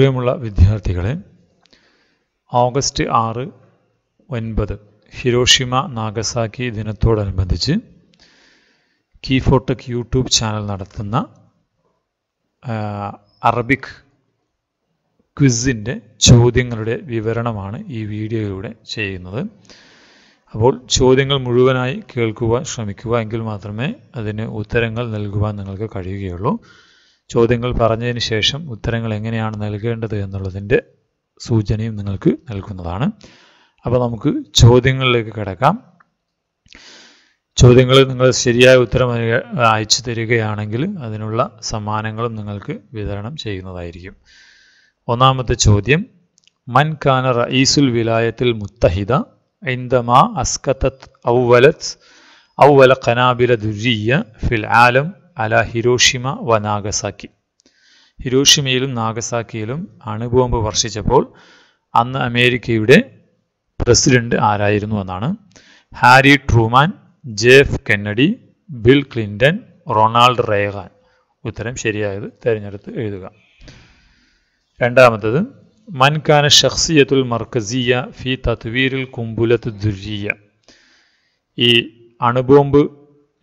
പ്രിയമുള്ള വിദ്യാർത്ഥികളെ ഓഗസ്റ്റ് ആറ് ഒൻപത് ഹിരോഷിമ നാഗസാക്കി ദിനത്തോടനുബന്ധിച്ച് കീഫോട്ടക് യൂട്യൂബ് ചാനൽ നടത്തുന്ന അറബിക് ക്വിസിൻ്റെ ചോദ്യങ്ങളുടെ വിവരണമാണ് ഈ വീഡിയോയിലൂടെ ചെയ്യുന്നത് അപ്പോൾ ചോദ്യങ്ങൾ മുഴുവനായി കേൾക്കുവാൻ ശ്രമിക്കുക എങ്കിൽ മാത്രമേ അതിന് ഉത്തരങ്ങൾ നൽകുവാൻ നിങ്ങൾക്ക് കഴിയുകയുള്ളൂ ചോദ്യങ്ങൾ പറഞ്ഞതിന് ശേഷം ഉത്തരങ്ങൾ എങ്ങനെയാണ് നൽകേണ്ടത് എന്നുള്ളതിൻ്റെ സൂചനയും നിങ്ങൾക്ക് നൽകുന്നതാണ് അപ്പോൾ നമുക്ക് ചോദ്യങ്ങളിലേക്ക് കിടക്കാം ചോദ്യങ്ങൾ നിങ്ങൾ ശരിയായ ഉത്തരം അയച്ചു തരികയാണെങ്കിൽ അതിനുള്ള സമ്മാനങ്ങളും നിങ്ങൾക്ക് വിതരണം ചെയ്യുന്നതായിരിക്കും ഒന്നാമത്തെ ചോദ്യം മൻ കാന റഈസുൽ വിലായത്തിൽ മുത്തഹിദ ഇന്ദമാ أسكتت أول ഔവല ഖനാബില ദുരീയ ഫിൽ ആലം അല ഹിരോഷിമ വ നാഗസാക്കി ഹിരോഷിമയിലും നാഗസാക്കിയിലും അണുബോംബ് വർഷിച്ചപ്പോൾ അന്ന് അമേരിക്കയുടെ പ്രസിഡന്റ് ആരായിരുന്നു എന്നാണ് Harry Truman Jeff Kennedy Bill Clinton Ronald Reagan ഉത്തരം ശരിയായത് തിരഞ്ഞെടുത്ത് എഴുതുക രണ്ടാമത്തത് മൻകാന ഷഖ്സിയത്തുൽ മർക്കസിയ ഫി തത്വീരിൽ കുമ്പുലത്ത് ദുരിയ ഈ അണുബോംബ്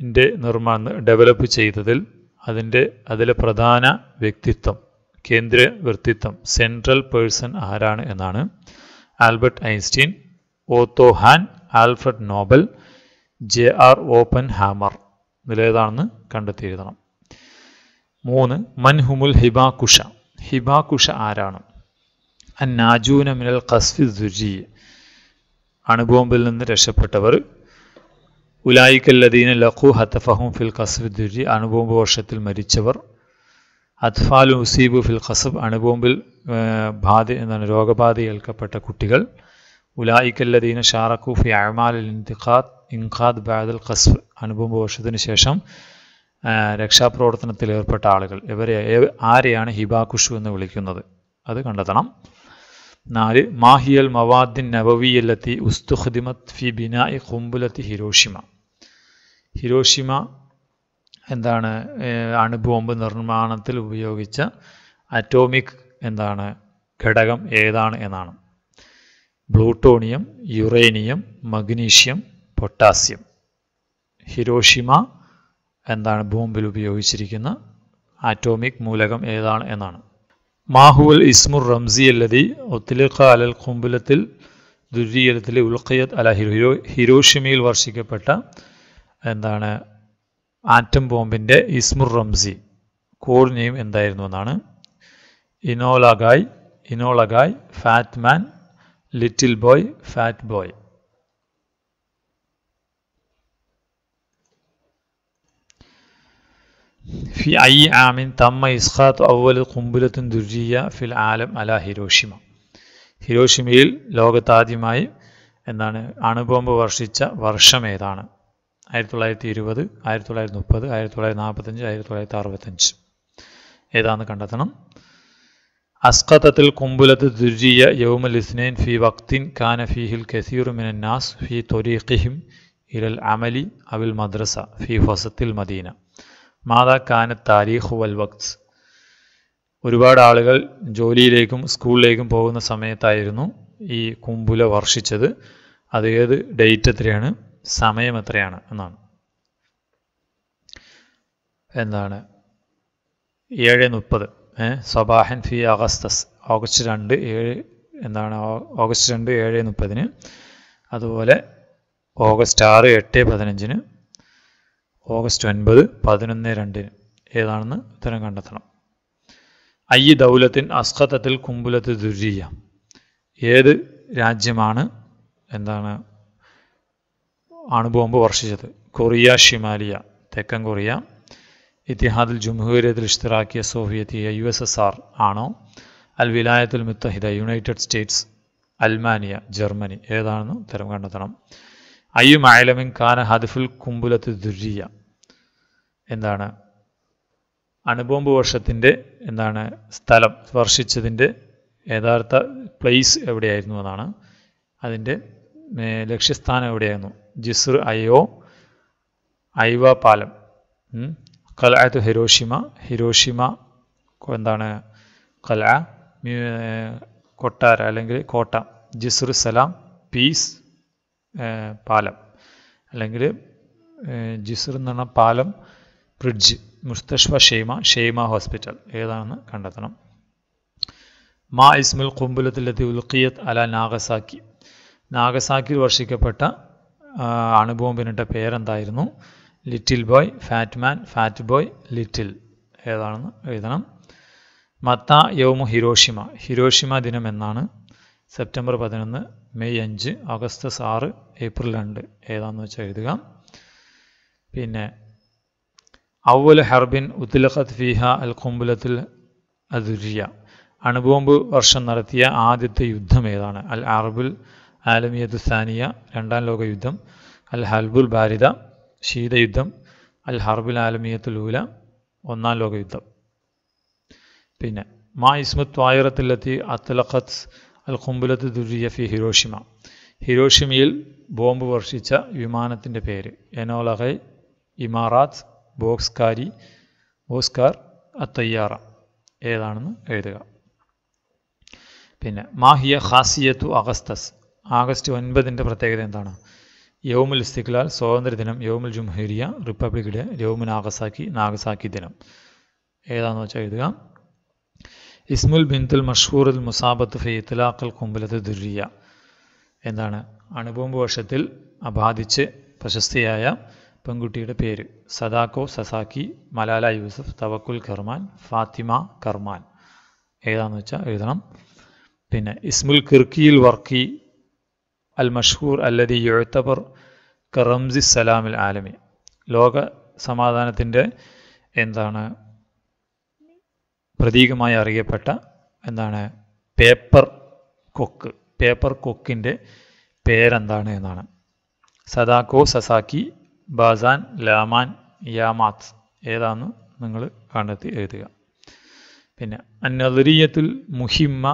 ഇൻ്റെ നിർമ്മാണം ഡെവലപ്പ് ചെയ്തതിൽ അതിൻ്റെ അതിലെ പ്രധാന വ്യക്തിത്വം കേന്ദ്ര വ്യക്തിത്വം സെൻട്രൽ പേഴ്സൺ ആരാണ് എന്നാണ് Albert Einstein Otto Hahn Alfred Nobel J R Oppenheimer ഇതിലേതാണെന്ന് കണ്ടെത്തിയിരുന്നു മൂന്ന് മൻഹുമുൽ ഹിബാകുഷ ഹിബാകുഷ ആരാണ് അന്നാജൂന മിനൽ കസ്ഫി ദുജി അണുബോംബിൽ നിന്ന് രക്ഷപ്പെട്ടവർ ഉലായിക്കല്ലദീന ലഖു ഹത്തഫഹും ഫിൽ കസബ് ദുരി അണുബോംബ് വർഷത്തിൽ മരിച്ചവർ അത്ഫാലു ഉസീബു ഫിൽ ഖസബ് അണുബോംബിൽ ബാധ രോഗബാധ ഏൽക്കപ്പെട്ട കുട്ടികൾ ഉലായിക്കല്ലദീന ഷാറഖു ഫി അഴമാലിൽ ഇന്തിഖാദ് ഇൻഖാദ് ബാദൽ ഖസ്ബ് അണുബോംബ് വർഷത്തിന് ശേഷം രക്ഷാപ്രവർത്തനത്തിൽ ഏർപ്പെട്ട ആളുകൾ ഇവരെ ആരെയാണ് ഹിബാകുഷു എന്ന് വിളിക്കുന്നത് അത് കണ്ടെത്തണം നാല് മാഹിയൽ മവാദിൻ നബവിയല്ലത്തി ഉസ്തുഹദിമത് ഫി ബിനായി ഖുംബുലത്തി ഹിരോഷിമ ഹിരോഷിമ എന്താണ് അണുബോംബ് നിർമ്മാണത്തിൽ ഉപയോഗിച്ച അറ്റോമിക് എന്താണ് ഘടകം ഏതാണ് എന്നാണ് plutonium uranium magnesium potassium Hiroshima എന്താണ് ബോംബിൽ ഉപയോഗിച്ചിരിക്കുന്ന ആറ്റോമിക് മൂലകം ഏതാണ് എന്നാണ് മാഹുൽ ഇസ്മുർ റംസി അല്ലതി ഒത്തിലിഖ അലൽ കുമ്പുലത്തിൽ ദുരീയത്തിലെ ഉൽഖയത് അല ഹിരോ ഹിരോഷിമയിൽ വർഷിക്കപ്പെട്ട എന്താണ് ആറ്റം ബോംബിൻ്റെ ഇസ്മുർ റംസി കോഡ് നെയിം എന്തായിരുന്നു എന്നാണ് Enola Gay Enola Gay fat man little boy fat boy ഫി ഐ ആമിൻ തമ്മ ഇസ്ഖാത്ത് أول قنبلة درجية ഫിൽ ആലം അല ഹിരോഷിമ ഹിരോഷിമയിൽ ലോകത്താദ്യമായി എന്താണ് അണുബോംബ് വർഷിച്ച വർഷം ഏതാണ് ആയിരത്തി തൊള്ളായിരത്തി ഇരുപത് ആയിരത്തി തൊള്ളായിരത്തി മുപ്പത് ആയിരത്തി തൊള്ളായിരത്തി നാൽപ്പത്തഞ്ച് ആയിരത്തി തൊള്ളായിരത്തി അറുപത്തഞ്ച് ഏതാണെന്ന് കണ്ടെത്തണം അസ്കത്തത്തിൽ കുമ്പുലത്ത് ദുർജിയ യൗമൽ ഇസ്നൈൻ ഫി വക്തിൻ കാന ഫിഹിൽ കസീറു മിനൻ നാസ് ഫി തൊരീഖിഹിം ഇരൽ അമലി അവിൽ മദ്രസ ഫി ഫസത്തിൽ മദീന മാതാ കാന താരീഖ് വൽ വക്സ് ഒരുപാട് ആളുകൾ ജോലിയിലേക്കും സ്കൂളിലേക്കും പോകുന്ന സമയത്തായിരുന്നു ഈ കുമ്പുല വർഷിച്ചത് അത് ഏത് ഡേറ്റ് എത്രയാണ് സമയം എത്രയാണ് എന്നാണ് എന്താണ് ഏഴ് മുപ്പത് സബാഹൻ ഫി അഗസ്തസ് ഓഗസ്റ്റ് രണ്ട് ഏഴ് എന്താണ് ഓഗസ്റ്റ് രണ്ട് ഏഴ് മുപ്പതിന് അതുപോലെ ഓഗസ്റ്റ് ആറ് എട്ട് പതിനഞ്ചിന് ഓഗസ്റ്റ് ഒൻപത് പതിനൊന്ന് രണ്ടിന് ഏതാണെന്ന് ഉത്തരം കണ്ടെത്തണം ഐ ദൗലത്തിൻ അസ്ഖത്തത്തിൽ കുമ്പുലത്ത് ദുരിയ ഏത് രാജ്യമാണ് എന്താണ് അണുബോംബ് വർഷിച്ചത് കൊറിയ ഷിമാലിയ തെക്കൻ കൊറിയ ഇത്തിഹാദിൽ ജുംഹൂരിയത്തിൽ ഇഷ്തറാക്കിയ സോവിയത്തിയ യു എസ് എസ് ആർ ആണോ അൽ വിലായത്തുൽ മുത്തഹിദ യുണൈറ്റഡ് സ്റ്റേറ്റ്സ് അൽമാനിയ ജർമ്മനി ഏതാണെന്ന് ഉത്തരം കണ്ടെത്തണം അയ്യു മായലമിൻ കാന ഹദിഫുൽ കുമ്പുലത്ത് ദുരിയ എന്താണ് അണുബോംബ് വർഷത്തിൻ്റെ എന്താണ് സ്ഥലം വർഷിച്ചതിൻ്റെ യഥാർത്ഥ പ്ലേസ് എവിടെയായിരുന്നു എന്നാണ് അതിൻ്റെ ലക്ഷ്യസ്ഥാനം എവിടെയായിരുന്നു ജിസ് അയോ ഐവ പാലം കലായത്ത് ഹിരോഷിമ ഹിരോഷിമ എന്താണ് കല കൊട്ടാര അല്ലെങ്കിൽ കോട്ട ജിസ്ർ സലാം പീസ് പാലം അല്ലെങ്കിൽ ജിസ് എന്ന് പറഞ്ഞ പാലം ബ്രിഡ്ജ് മുസ്തഷ്വ ഷെയ്മ ഷെയ്മ ഹോസ്പിറ്റൽ ഏതാണെന്ന് കണ്ടെത്തണം മാ ഇസ്മുൽ കുമ്പുലത്തിലെത്തി ഉൽക്കിയത് അല നാഗസാക്കി നാഗസാക്കിയിൽ വർഷിക്കപ്പെട്ട അണുബോംബിനിട്ട പേരെന്തായിരുന്നു little boy fat man fat boy little ഏതാണെന്ന് എഴുതണം മത്ത യോമു ഹിരോഷിമ ഹിരോഷിമ ദിനം എന്നാണ് സെപ്റ്റംബർ പതിനൊന്ന് മെയ് അഞ്ച് ഓഗസ്റ്റ് ആറ് ഏപ്രിൽ രണ്ട് ഏതാണെന്ന് വെച്ചാൽ എഴുതുക പിന്നെ ഔവൽ ഹെർബിൻ ഉത്തുലഖത്ത് ഫിഹ അൽ കുമ്പുലത്തിൽ അതുര്യ അണുബോംബ് വർഷം നടത്തിയ ആദ്യത്തെ യുദ്ധം ഏതാണ് അൽ അറബുൽ ആലമിയത്ത് ദുസാനിയ രണ്ടാം ലോകയുദ്ധം അൽ ഹൽബുൽ ബാരിദ ശീതയുദ്ധം അൽ ഹർബുൽ ആലമിയത്തുൽ ഊല ഒന്നാം ലോകയുദ്ധം പിന്നെ മാ ഇസ്മത് വായുറത്തിലെത്തി അത്തലഖത്ത് അൽ കുംബുലത്ത് ദുരിയ ഫി ഹിരോഷിമ ഹിരോഷിമയിൽ ബോംബ് വർഷിച്ച വിമാനത്തിൻ്റെ പേര് എനോലഹൈ ഇമാറാത്ത് ബോക്സ്കാരി ഓസ്കാർ അത്തയ്യാറ ഏതാണെന്ന് എഴുതുക പിന്നെ മാഹിയ ഖാസിയത്തു അഗസ്തസ് ആഗസ്റ്റ് ഒൻപതിൻ്റെ പ്രത്യേകത എന്താണ് യൗമുൽ ഇസ്തിഖ്ലാൽ സ്വാതന്ത്ര്യദിനം യൗമുൽ ജുംഹേരിയ റിപ്പബ്ലിക് ഡേ യോമുൽ നാഗസാക്കി നാഗസാക്കി ദിനം ഏതാണെന്ന് വെച്ചാൽ എഴുതുക ഇസ്മുൽ ബിന്തുൽ മഷൂറുൽ മുസാബത്ത് ഫെ ഇത്തലാഖൽ കുമ്പലത്ത് ദുരിയ എന്താണ് അണുബോംബ് വർഷത്തിൽ അബാധിച്ച് പ്രശസ്തിയായ പെൺകുട്ടിയുടെ പേര് സദാക്കോ സസാക്കി മലാല യൂസഫ് തവക്കുൽ കർമാൻ ഫാത്തിമ കർമാൻ ഏതാണെന്ന് വെച്ചാൽ എഴുതണം പിന്നെ ഇസ്മുൽ കിർക്കിയിൽ വർക്കി അൽ മഷ്ഹൂർ അല്ലതി യുഴത്തബർ കറംസി സലാമിൽ ആലമി ലോക സമാധാനത്തിൻ്റെ എന്താണ് പ്രതീകമായി അറിയപ്പെട്ട എന്താണ് പേപ്പർ കൊക്ക് പേപ്പർ കൊക്കിൻ്റെ പേരെന്താണ് എന്നാണ് സദാക്കോ സസാക്കി ബാസാൻ ലാമാൻ യാമാത്ത് ഏതാന്ന് നിങ്ങൾ കണ്ടെത്തി എഴുതുക പിന്നെ അന്നദുരിയത്തുൽ മുഹിമ്മ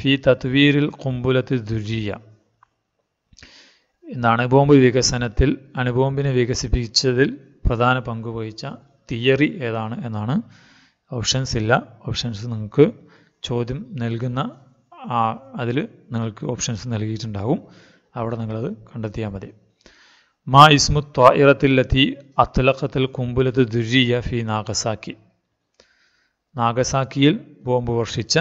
ഫി തത്വീരിൽ കുമ്പുലത്തിൽ ദുരിയ ഇന്ന് അണുബോംബ് വികസനത്തിൽ അണുബോംബിനെ വികസിപ്പിച്ചതിൽ പ്രധാന പങ്ക് വഹിച്ച തിയറി ഏതാണ് എന്നാണ് ഓപ്ഷൻസ് ഇല്ല ഓപ്ഷൻസ് നിങ്ങൾക്ക് ചോദ്യം നൽകുന്ന അതിൽ നിങ്ങൾക്ക് ഓപ്ഷൻസ് നൽകിയിട്ടുണ്ടാകും അവിടെ നിങ്ങളത് കണ്ടെത്തിയാൽ മതി മാ ഇസ്മു ത്വായിറത്തിലെത്തി അത്തലക്കത്തിൽ കുമ്പുലത്ത് ദുരിയ ഫി നാഗസാക്കി നാഗസാക്കിയിൽ ബോംബ് വർഷിച്ച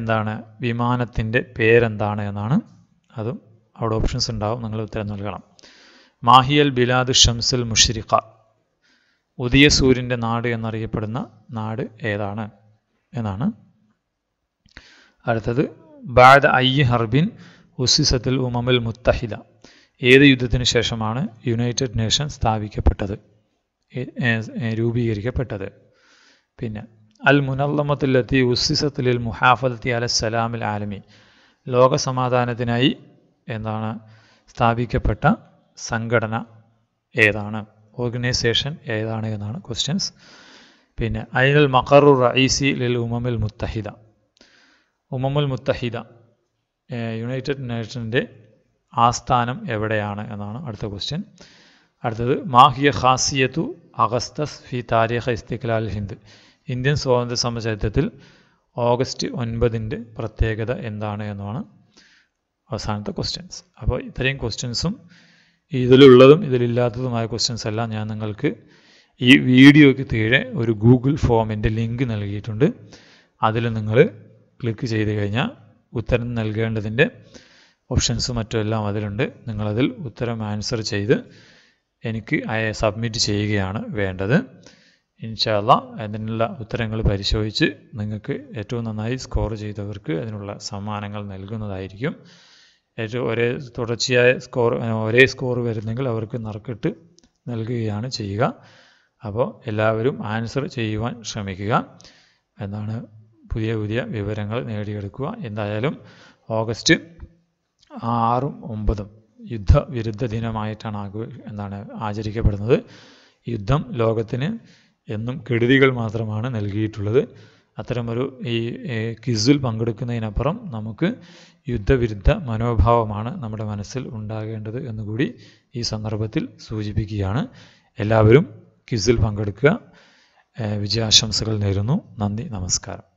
എന്താണ് വിമാനത്തിൻ്റെ പേരെന്താണ് എന്നാണ് അതും അവിടെ ഓപ്ഷൻസ് ഉണ്ടാവും നിങ്ങൾ ഉത്തരം നൽകണം മാഹിയൽ ബിലാദ് ഷംസുൽ മുഷരിഖ ഉദിയ സൂര്യൻ്റെ നാട് എന്നറിയപ്പെടുന്ന നാട് ഏതാണ് എന്നാണ് അടുത്തത് ബാദ് അയ്യ ഹർബിൻ ഉസിസത്തിൽ ഉമമുൽ മുത്തഹിദ ഏത് യുദ്ധത്തിന് ശേഷമാണ് യുണൈറ്റഡ് നേഷൻ സ്ഥാപിക്കപ്പെട്ടത് രൂപീകരിക്കപ്പെട്ടത് പിന്നെ അൽ മുനല്ലമത്തുല്ലത്തി ഉസിസത്തുലിൽ മുഹാഫത്തി അല സലാമിൽ ആലമി ലോക സമാധാനത്തിനായി എന്താണ് സ്ഥാപിക്കപ്പെട്ട സംഘടന ഏതാണ് ഓർഗനൈസേഷൻ ഏതാണ് എന്നാണ് ക്വസ്റ്റ്യൻസ് പിന്നെ അയിനൽ മഖറു റഈസി ലിൽ ഉമമുൽ മുത്തഹിദ ഉമമുൽ മുത്തഹിദ യുണൈറ്റഡ് നേഷൻ്റെ ആസ്ഥാനം എവിടെയാണ് എന്നാണ് അടുത്ത ക്വസ്റ്റ്യൻ അടുത്തത് മാഹിയ ഖാസിയത്തു അഗസ്തസ് ഫി താരിഖ് ഇസ്തിക്ലാൽ ഹിന്ദ് ഇന്ത്യൻ സ്വാതന്ത്ര്യ സമചരിത്രത്തിൽ ഓഗസ്റ്റ് ഒൻപതിൻ്റെ പ്രത്യേകത എന്താണ് എന്നാണ് അവസാനത്തെ ക്വസ്റ്റ്യൻസ് അപ്പോൾ ഇത്രയും ക്വസ്റ്റ്യൻസും ഇതിലുള്ളതും ഇതിലില്ലാത്തതുമായ ക്വസ്റ്റ്യൻസ് എല്ലാം ഞാൻ നിങ്ങൾക്ക് ഈ വീഡിയോയ്ക്ക് തീരെ ഒരു ഗൂഗിൾ ഫോമിൻ്റെ ലിങ്ക് നൽകിയിട്ടുണ്ട് അതിൽ നിങ്ങൾ ക്ലിക്ക് ചെയ്ത് കഴിഞ്ഞാൽ ഉത്തരം നൽകേണ്ടതിൻ്റെ ഓപ്ഷൻസും മറ്റും എല്ലാം അതിലുണ്ട് നിങ്ങളതിൽ ഉത്തരം ആൻസർ ചെയ്ത് എനിക്ക് അയ സബ്മിറ്റ് ചെയ്യുകയാണ് വേണ്ടത് ഇൻഷാല്ല അതിനുള്ള ഉത്തരങ്ങൾ പരിശോധിച്ച് നിങ്ങൾക്ക് ഏറ്റവും നന്നായി സ്കോർ ചെയ്തവർക്ക് അതിനുള്ള സമ്മാനങ്ങൾ നൽകുന്നതായിരിക്കും ഏറ്റവും ഒരേ തുടർച്ചയായ സ്കോർ ഒരേ സ്കോർ വരുന്നെങ്കിൽ അവർക്ക് നറുക്കിട്ട് നൽകുകയാണ് ചെയ്യുക അപ്പോൾ എല്ലാവരും ആൻസർ ചെയ്യുവാൻ ശ്രമിക്കുക എന്നാണ് പുതിയ പുതിയ വിവരങ്ങൾ നേടിയെടുക്കുക എന്തായാലും ഓഗസ്റ്റ് ആറും ഒമ്പതും യുദ്ധവിരുദ്ധ ദിനമായിട്ടാണ് ആഘോ എന്താണ് ആചരിക്കപ്പെടുന്നത് യുദ്ധം ലോകത്തിന് എന്നും കെടുതികൾ മാത്രമാണ് നൽകിയിട്ടുള്ളത് അത്തരമൊരു ഈ ക്വിസിൽ പങ്കെടുക്കുന്നതിനപ്പുറം നമുക്ക് യുദ്ധവിരുദ്ധ മനോഭാവമാണ് നമ്മുടെ മനസ്സിൽ ഉണ്ടാകേണ്ടത് എന്നുകൂടി ഈ സന്ദർഭത്തിൽ സൂചിപ്പിക്കുകയാണ് എല്ലാവരും ക്വിസിൽ പങ്കെടുക്കുക വിജയാശംസകൾ നേരുന്നു നന്ദി നമസ്കാരം